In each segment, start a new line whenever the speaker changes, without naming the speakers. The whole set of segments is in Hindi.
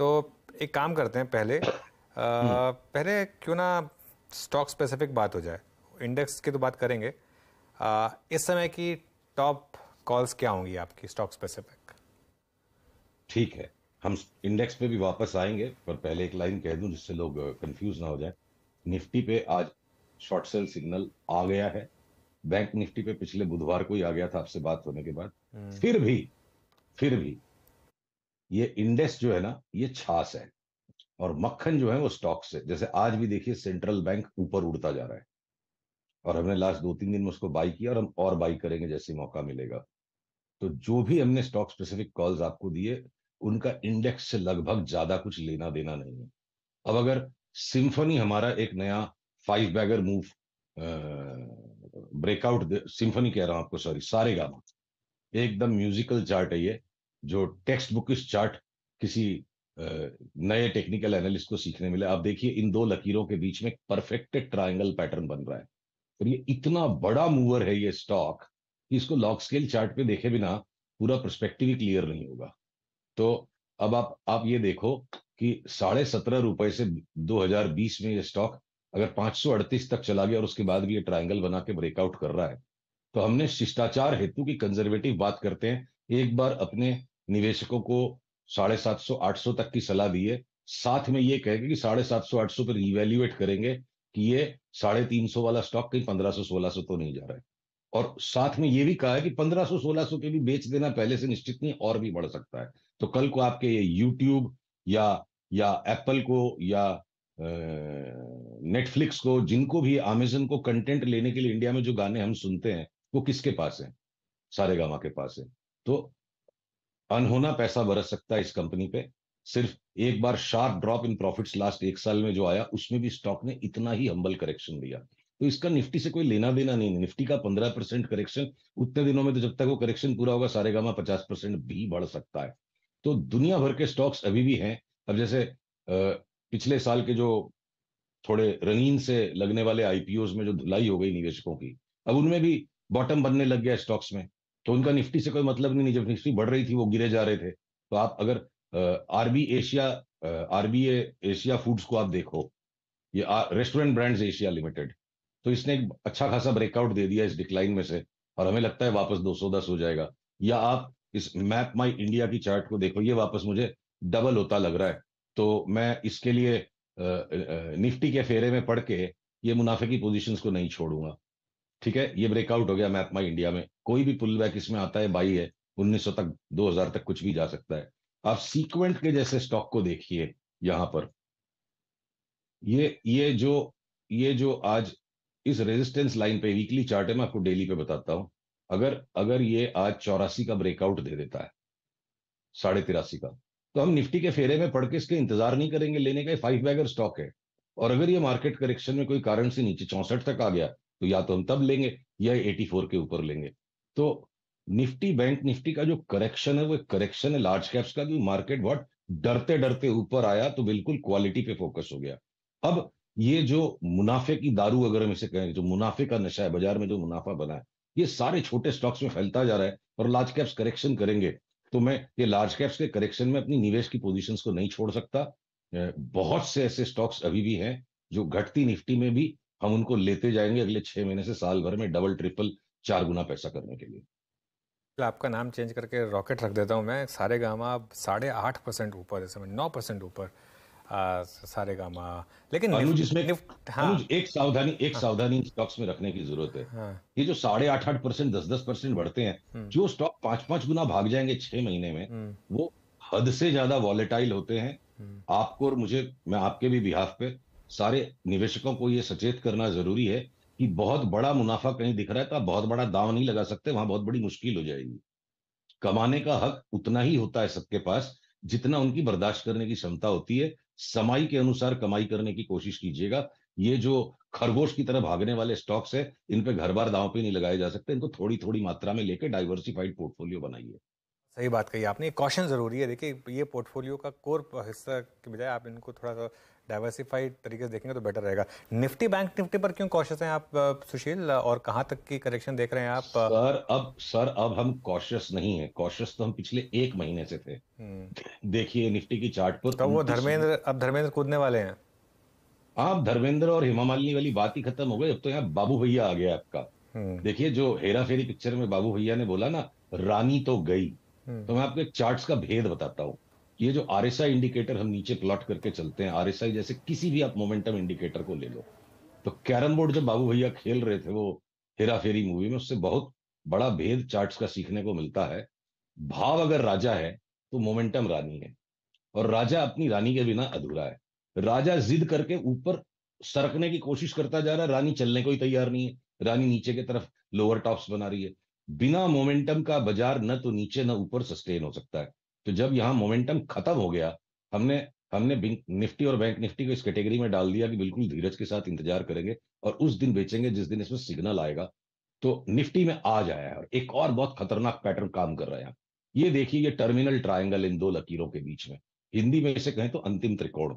तो एक काम करते हैं पहले आ, पहले क्यों ना स्टॉक स्पेसिफिक बात हो जाए इंडेक्स की तो बात करेंगे आ, इस समय की टॉप कॉल्स क्या होंगी आपकी स्टॉक स्पेसिफिक
ठीक है हम इंडेक्स पे भी वापस आएंगे पर पहले एक लाइन कह दूं जिससे लोग कंफ्यूज ना हो जाए निफ्टी पे आज शॉर्ट सेल सिग्नल आ गया है बैंक निफ्टी पे पिछले बुधवार को ही आ गया था आपसे बात होने के बाद हम्म। फिर भी फिर भी ये इंडेक्स जो है ना ये छास है और मक्खन जो है वो स्टॉक से जैसे आज भी देखिए सेंट्रल बैंक ऊपर उड़ता जा रहा है और हमने लास्ट दो तीन दिन में उसको बाई किया और हम और बाई करेंगे जैसे मौका मिलेगा तो जो भी हमने स्टॉक स्पेसिफिक कॉल्स आपको दिए उनका इंडेक्स से लगभग ज्यादा कुछ लेना देना नहीं है अब अगर सिंफनी हमारा एक नया five bagger move breakout symphony कह रहा हूं आपको सॉरी सारे गाना एकदम म्यूजिकल चार्ट है ये जो टेक्स्ट बुकिश चार्ट किसी नए टेक्निकल एनालिस्ट को सीखने मिले आप देखिए इन दो लकीरों के बीच में परफेक्ट ट्रायंगल पैटर्न बन रहा है और ये इतना बड़ा मूवर है ये स्टॉक कि इसको लॉक स्केल चार्ट पे देखे बिना पूरा प्रस्पेक्टिव ही क्लियर नहीं होगा तो अब आप आप ये देखो कि साढ़े सत्रह रुपए से 2020 में ये स्टॉक अगर 538 तक चला गया और उसके बाद भी ये ट्रायंगल बना के ब्रेकआउट कर रहा है तो हमने शिष्टाचार हेतु की कंजर्वेटिव बात करते हैं एक बार अपने निवेशकों को साढ़े सात सौ आठ सौ तक की सलाह दी है साथ में ये कहेगा कि साढ़े सात सौ आठ सौ पर रिवेल्युएट करेंगे कि ये साढ़े तीन सौ वाला स्टॉक कहीं पंद्रह सौ सोलह सौ तो नहीं जा रहा है और साथ में ये भी कहा है कि पंद्रह सौ सोलह सौ के भी बेच देना पहले से निश्चित नहीं और भी बढ़ सकता है तो कल को आपके ये यूट्यूब या या एप्पल को या नेटफ्लिक्स को जिनको भी अमेजन को कंटेंट लेने के लिए इंडिया में जो गाने हम सुनते हैं वो किसके पास है सारे गामा के पास है तो अनहोना पैसा बरस सकता है इस कंपनी पे सिर्फ एक बार sharp drop in profits last एक साल में जो आया उसमें भी स्टॉक ने इतना ही हम्बल करेक्शन दिया तो इसका निफ्टी से कोई लेना देना नहीं निफ्टी का पंद्रह परसेंट करेक्शन उतने दिनों में तो जब तक वो करेक्शन पूरा होगा सारे गामा पचास परसेंट भी बढ़ सकता है तो दुनिया भर के स्टॉक्स अभी भी हैं अब जैसे पिछले साल के जो थोड़े रंगीन से लगने वाले आईपीओ में जो धुलाई हो गई निवेशकों की अब उनमें भी बॉटम बनने लग गया स्टॉक्स में तो उनका निफ्टी से कोई मतलब नहीं जब निफ्टी बढ़ रही थी वो गिरे जा रहे थे तो आप अगर RB Asia RB Asia foods को आप देखो ये रेस्टोरेंट ब्रांड्स एशिया लिमिटेड तो इसने एक अच्छा खासा ब्रेकआउट दे दिया इस डिक्लाइन में से और हमें लगता है वापस 210 हो जाएगा या आप इस मैप माई इंडिया की चार्ट को देखो ये वापस मुझे डबल होता लग रहा है तो मैं इसके लिए निफ्टी के फेरे में पढ़ के ये मुनाफे की पोजिशन को नहीं छोड़ूंगा ठीक है ये ब्रेकआउट हो गया मैथमा इंडिया में कोई भी पुल बैक इसमें आता है बाई है 1900 तक 2000 तक कुछ भी जा सकता है आप सीक्वेंट के जैसे स्टॉक को देखिए यहां पर ये ये जो ये जो आज इस रेजिस्टेंस लाइन पे वीकली चार्ट है मैं आपको डेली पे बताता हूं अगर अगर ये आज चौरासी का ब्रेकआउट दे देता है साढ़े तिरासी का तो हम निफ्टी के फेरे में पड़ के इसके इंतजार नहीं करेंगे लेने का फाइव बैगर स्टॉक है और अगर ये मार्केट करेक्शन में कोई कारण से नीचे चौसठ तक आ गया तो या तो हम तब लेंगे या एटी के ऊपर लेंगे तो निफ्टी बैंक निफ्टी का जो करेक्शन है वो करेक्शन है लार्ज कैप्स का भी मार्केट बहुत डरते डरते ऊपर आया तो बिल्कुल क्वालिटी पे फोकस हो गया अब ये जो मुनाफे की दारू अगर हम इसे कहें जो मुनाफे का नशा है बाजार में जो मुनाफा बना है ये सारे छोटे स्टॉक्स में फैलता जा रहा है और लार्ज कैप्स करेक्शन करेंगे तो मैं ये लार्ज कैप्स के करेक्शन में अपनी निवेश की पोजिशन को नहीं छोड़ सकता बहुत से ऐसे स्टॉक्स अभी भी हैं जो घटती निफ्टी में भी हम उनको लेते जाएंगे अगले छह महीने से साल भर में डबल ट्रिपल चार गुना पैसा करने के लिए
तो आपका नाम चेंज करके रॉकेट रख देता हूँ मैं सारे गामा साढ़े आठ परसेंट ऊपर समझ नौ
परसेंट ऊपर सारे गामा लेकिन अनुज इसमें हाँ, एक सावधानी एक हाँ, सावधानी स्टॉक्स में रखने की जरूरत है हाँ, ये जो साढ़े आठ आठ परसेंट दस दस परसेंट बढ़ते हैं हम्म। जो स्टॉक पांच पांच गुना भाग जाएंगे छह महीने में हम्म। वो हद से ज्यादा वॉलेटाइल होते हैं हम्म। आपको और मुझे मैं आपके भी बिहाफ पे सारे निवेशकों को यह सचेत करना जरूरी है कि बहुत बड़ा मुनाफा कहीं दिख रहा है तो आप बहुत बड़ा दाव नहीं लगा सकते वहां बहुत बड़ी मुश्किल हो जाएगी कमाने का हक उतना ही होता है सबके पास जितना उनकी बर्दाश्त करने की क्षमता होती है समाई के अनुसार कमाई करने की कोशिश कीजिएगा ये जो खरगोश की तरह भागने वाले स्टॉक्स है इन पे घर बार दाव पे नहीं लगाए जा सकते इनको थोड़ी थोड़ी मात्रा में लेकर डाइवर्सिफाइड पोर्टफोलियो बनाइए सही बात कही आपने
कॉशन जरूरी है देखिए ये पोर्टफोलियो का कोर हिस्सा के बजाय आप इनको थोड़ा सा डाइवर्सिफाइड तरीके से देखेंगे तो बेटर रहेगा निफ्टी बैंक निफ्टी पर क्यों कॉशियस हैं आप सुशील और कहाँ तक की करेक्शन देख रहे हैं आप सर अब
सर अब हम कॉशियस नहीं है कॉशियस तो हम पिछले एक महीने से थे हम्म। देखिए निफ्टी की चार्ट पर तो वो धर्मेंद्र अब धर्मेंद्र कूदने वाले हैं आप धर्मेंद्र और हेमा मालिनी वाली बात ही खत्म हो गई अब तो यहाँ बाबू भैया आ गया आपका हम्म। देखिए जो हेरा फेरी पिक्चर में बाबू भैया ने बोला ना रानी तो गई हम्म। तो मैं आपके चार्ट्स का भेद बताता हूँ ये जो आर इंडिकेटर हम नीचे प्लॉट करके चलते हैं आर जैसे किसी भी आप मोमेंटम इंडिकेटर को ले लो तो कैरम बोर्ड जब बाबू भैया खेल रहे थे वो हेरा फेरी मूवी में उससे बहुत बड़ा भेद चार्ट्स का सीखने को मिलता है भाव अगर राजा है तो मोमेंटम रानी है और राजा अपनी रानी के बिना अधूरा है राजा जिद करके ऊपर सरकने की कोशिश करता जा रहा है रानी चलने को ही तैयार नहीं है रानी नीचे की तरफ लोअर टॉप्स बना रही है बिना मोमेंटम का बाजार न तो नीचे न ऊपर सस्टेन हो सकता है तो जब यहाँ मोमेंटम खत्म हो गया हमने हमने निफ्टी और बैंक निफ्टी को इस कैटेगरी में डाल दिया कि बिल्कुल धीरज के साथ इंतजार करेंगे और उस दिन बेचेंगे जिस दिन इसमें सिग्नल आएगा तो निफ्टी में आज आया है और एक और बहुत खतरनाक पैटर्न काम कर रहा है ये देखिए ये टर्मिनल ट्रायंगल इन दो लकीरों के बीच में हिंदी में इसे कहें तो अंतिम त्रिकोण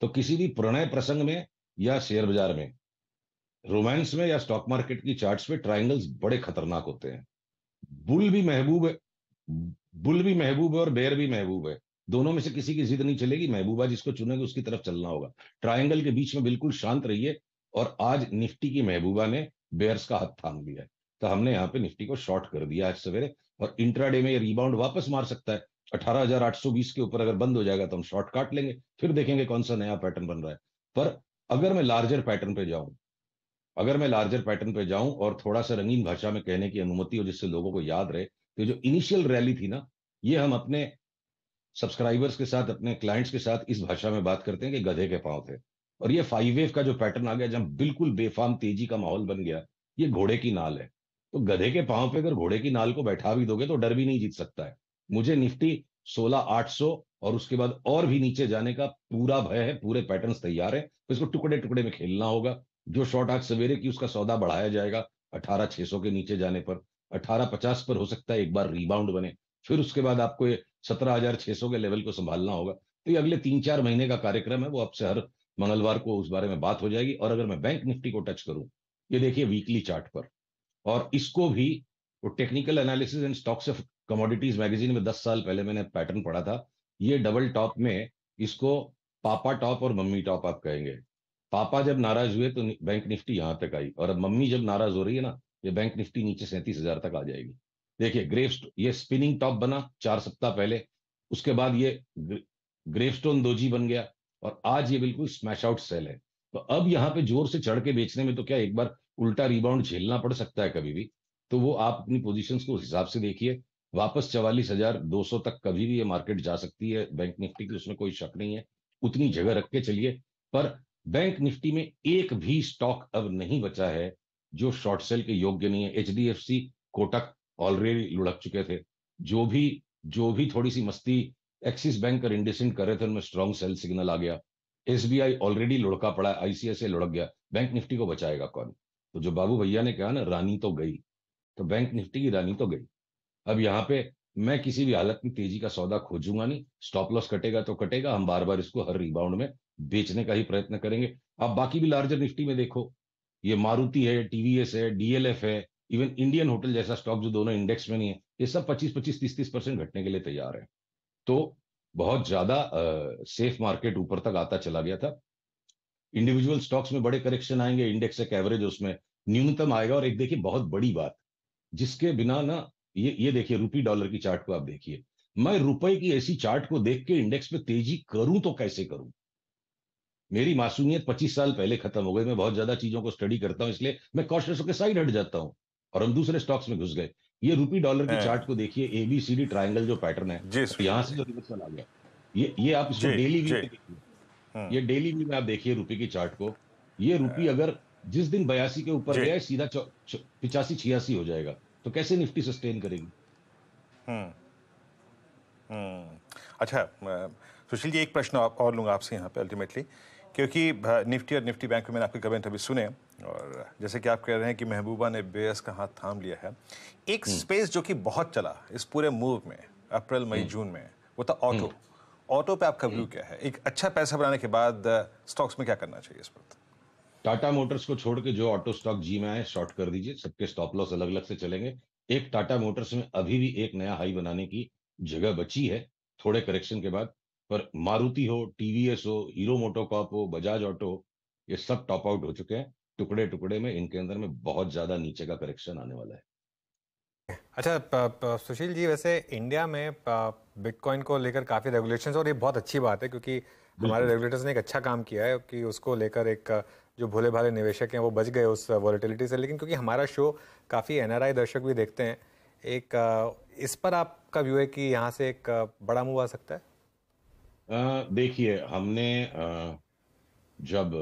तो किसी भी प्रणय प्रसंग में या शेयर बाजार में रोमांस में या स्टॉक मार्केट की चार्ट्स में ट्रायंगल्स बड़े खतरनाक होते हैं बुल भी महबूब बुल भी महबूब है और बैर भी महबूब है दोनों में से किसी की जिद नहीं चलेगी महबूबा जिसको चुनेंगे उसकी तरफ चलना होगा ट्रायंगल के बीच में बिल्कुल शांत रहिए और आज निफ्टी की महबूबा ने बेयर्स का हाथ थाम लिया है तो हमने यहाँ पे निफ्टी को शॉर्ट कर दिया आज सवेरे और इंट्राडे में ये रीबाउंड वापस मार सकता है 18,820 के ऊपर अगर बंद हो जाएगा तो हम शॉर्ट काट लेंगे फिर देखेंगे कौन सा नया पैटर्न बन रहा है पर अगर मैं लार्जर पैटर्न पे जाऊं अगर मैं लार्जर पैटर्न पे जाऊं और थोड़ा सा रंगीन भाषा में कहने की अनुमति हो जिससे लोगों को याद रहे तो जो इनिशियल रैली थी ना ये हम अपने सब्सक्राइबर्स के साथ अपने क्लाइंट्स के साथ इस भाषा में बात करते हैं कि गधे के पांव थे और ये फाइव वेव का जो पैटर्न आ गया जब बिल्कुल बेफाम तेजी का माहौल बन गया ये घोड़े की नाल है तो गधे के पांव पे अगर घोड़े की नाल को बैठा भी दोगे तो डर भी नहीं जीत सकता है मुझे निफ्टी सोलह आठ सौ और उसके बाद और भी नीचे जाने का पूरा भय है पूरे पैटर्न तैयार है तो इसको टुकड़े टुकड़े में खेलना होगा जो शॉर्ट आज सवेरे की उसका सौदा बढ़ाया जाएगा अठारह छह सौ के नीचे जाने पर अठारह पचास पर हो सकता है एक बार रिबाउंड बने फिर उसके बाद आपको ये सत्रह हजार छह सौ के लेवल को संभालना होगा तो ये अगले तीन चार महीने का कार्यक्रम है वो आपसे हर मंगलवार को उस बारे में बात हो जाएगी और अगर मैं बैंक निफ्टी को टच करूं ये देखिए वीकली चार्ट पर और इसको भी वो technical analysis and stocks of commodities magazine में दस साल पहले मैंने पैटर्न पढ़ा था ये डबल टॉप में इसको पापा टॉप और मम्मी टॉप आप कहेंगे पापा जब नाराज हुए तो बैंक निफ्टी यहां तक आई और अब मम्मी जब नाराज हो रही है ना ये बैंक निफ्टी नीचे सैंतीस हजार तक आ जाएगी देखिए ग्रेव ये स्पिनिंग टॉप बना चार सप्ताह पहले उसके बाद ये ग्रेवस्टोन दोजी बन गया और आज ये बिल्कुल स्मैश आउट सेल है तो अब यहाँ पे जोर से चढ़ के बेचने में तो क्या एक बार उल्टा रिबाउंड झेलना पड़ सकता है कभी भी तो वो आप अपनी पोजिशन को उस हिसाब से देखिए वापस चवालीस हजार दो सौ तक कभी भी ये मार्केट जा सकती है बैंक निफ्टी की उसमें कोई शक नहीं है उतनी जगह रख के चलिए पर बैंक निफ्टी में एक भी स्टॉक अब नहीं बचा है जो शॉर्ट सेल के योग्य नहीं है H D F C Kotak already लुढ़क चुके थे जो भी जो भी थोड़ी सी मस्ती एक्सिस बैंक और इंडिसेंट कर रहे थे उनमें स्ट्रॉन्ग सेल सिग्नल आ गया एस बी आई ऑलरेडी लुढ़का पड़ा है आईसीआईसीआई लुढ़क गया बैंक निफ्टी को बचाएगा कौन तो जो बाबू भैया ने कहा ना रानी तो गई तो बैंक निफ्टी की रानी तो गई अब यहाँ पे मैं किसी भी हालत में तेजी का सौदा खोजूंगा नहीं स्टॉप लॉस कटेगा तो कटेगा हम बार बार इसको हर रिबाउंड में बेचने का ही प्रयत्न करेंगे आप बाकी भी लार्जर निफ्टी में देखो ये मारुति है टीवीएस है डीएलएफ है इवन इंडियन होटल जैसा स्टॉक जो दोनों इंडेक्स में नहीं है ये सब 25 25 30 30 परसेंट घटने के लिए तैयार है तो बहुत ज्यादा सेफ मार्केट ऊपर तक आता चला गया था इंडिविजुअल स्टॉक्स में बड़े करेक्शन आएंगे इंडेक्स एक एवरेज उसमें न्यूनतम आएगा और एक देखिए बहुत बड़ी बात जिसके बिना ना ये ये देखिए रुपी डॉलर की चार्ट को आप देखिए मैं रुपए की ऐसी चार्ट को देख के इंडेक्स में तेजी करूं तो कैसे करूं मेरी मासूमियत पच्चीस साल पहले खत्म हो गई मैं बहुत ज्यादा चीजों को स्टडी करता हूं इसलिए मैं कॉशियस होकर साइड हट जाता हूं और हम दूसरे स्टॉक्स में घुस गए ये रूपी डॉलर के चार्ट को देखिए एबीसीडी ट्राइंगल जो पैटर्न है तो यहाँ से जो रिवर्सल आ गया ये ये आप इसको डेली व्यू में ये डेली व्यू में आप देखिए रूपी की चार्ट को ये रूपी हाँ। अगर जिस दिन बयासी के ऊपर गया सीधा पिचासी छियासी हो जाएगा तो कैसे निफ्टी सस्टेन करेगी हम्म।
हम्म। अच्छा सुशील जी एक प्रश्न और लूंगा आपसे यहाँ पे अल्टीमेटली क्योंकि निफ्टी और निफ्टी बैंक में मैंने आपके कमेंट अभी सुने और जैसे कि आप कह रहे हैं कि महबूबा ने बेस का हाथ थाम लिया है एक स्पेस हम्म। जो कि बहुत चला इस पूरे मूव में अप्रैल मई हम्म। जून में वो था ऑटो ऑटो हम्म। पे आपका व्यू क्या है एक अच्छा पैसा बनाने के बाद स्टॉक्स में क्या करना चाहिए इस वक्त
टाटा मोटर्स को छोड़ के जो ऑटो स्टॉक जी में आए शॉर्ट कर दीजिए सबके स्टॉप लॉस अलग अलग से चलेंगे एक टाटा मोटर्स में अभी भी एक नया हाई बनाने की जगह बची है थोड़े करेक्शन के बाद पर मारुति हो टीवीएस हो हीरो मोटोकॉप हो बजाज ऑटो ये सब टॉप आउट हो चुके हैं टुकड़े टुकड़े में इनके अंदर में बहुत ज्यादा नीचे का करेक्शन आने वाला है अच्छा
सुशील जी वैसे इंडिया में बिटकॉइन को लेकर काफ़ी रेगुलेशन और ये बहुत अच्छी बात है क्योंकि हमारे रेगुलेटर्स ने एक अच्छा काम किया है कि उसको लेकर एक जो भोले भाले निवेशक हैं वो बच गए उस वॉलिटिलिटी से लेकिन क्योंकि हमारा शो काफ़ी एनआरआई दर्शक भी देखते हैं एक इस पर आपका व्यू है कि यहाँ से एक बड़ा मूव आ सकता है
देखिए हमने जब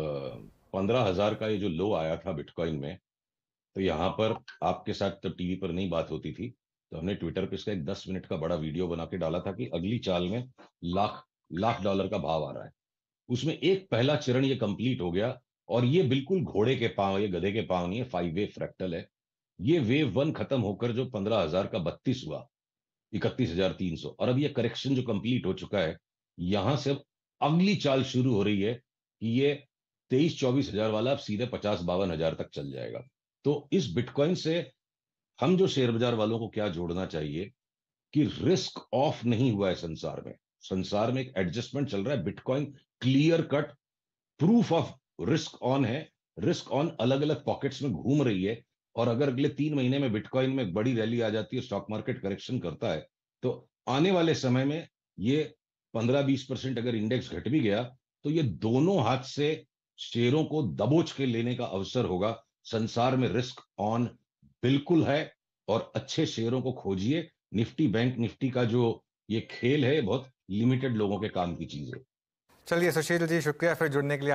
पंद्रह हजार का ये जो लो आया था बिटकॉइन में तो यहाँ पर आपके साथ तो टीवी पर नहीं बात होती थी तो हमने ट्विटर पर इसका एक दस मिनट का बड़ा वीडियो बना के डाला था कि अगली चाल में लाख लाख डॉलर का भाव आ रहा है उसमें एक पहला चरण ये कंप्लीट हो गया और ये बिल्कुल घोड़े के पांव ये गधे के पांव नहीं है फाइव वे फ्रैक्टल है ये वेव वन खत्म होकर जो पंद्रह हजार का बत्तीस हुआ इकतीस हजार तीन सौ और अब ये करेक्शन जो कंप्लीट हो चुका है यहां से अगली चाल शुरू हो रही है कि ये तेईस चौबीस हजार वाला अब सीधे पचास बावन हजार तक चल जाएगा तो इस बिटकॉइन से हम जो शेयर बाजार वालों को क्या जोड़ना चाहिए कि रिस्क ऑफ नहीं हुआ है संसार में संसार में एक एडजस्टमेंट चल रहा है bitcoin clear cut proof of risk on है रिस्क ऑन अलग अलग पॉकेट्स में घूम रही है और अगर अगले तीन महीने में बिटकॉइन में बड़ी रैली आ जाती है स्टॉक मार्केट करेक्शन करता है तो आने वाले समय में ये पंद्रह बीस परसेंट अगर इंडेक्स घट भी गया तो ये दोनों हाथ से शेयरों को दबोच के लेने का अवसर होगा संसार में रिस्क ऑन बिल्कुल है और अच्छे शेयरों को खोजिए निफ्टी बैंक निफ्टी का जो ये खेल है बहुत लिमिटेड लोगों के काम की चीज है
चलिए सुशील जी शुक्रिया फिर जुड़ने के लिए